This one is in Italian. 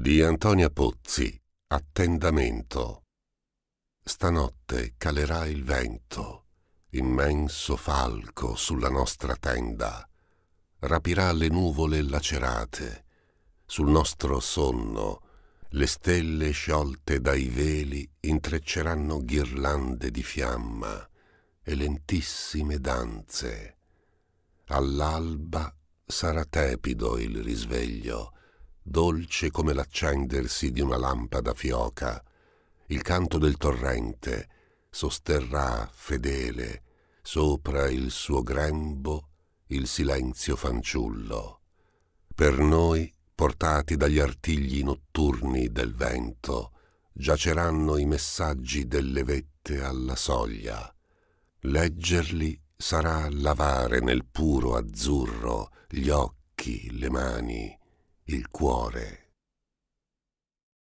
Di Antonia Pozzi, Attendamento. Stanotte calerà il vento, immenso falco sulla nostra tenda, rapirà le nuvole lacerate, sul nostro sonno le stelle sciolte dai veli intrecceranno ghirlande di fiamma e lentissime danze. All'alba sarà tepido il risveglio, dolce come l'accendersi di una lampada fioca, il canto del torrente sosterrà fedele sopra il suo grembo il silenzio fanciullo. Per noi, portati dagli artigli notturni del vento, giaceranno i messaggi delle vette alla soglia. Leggerli sarà lavare nel puro azzurro gli occhi, le mani, il cuore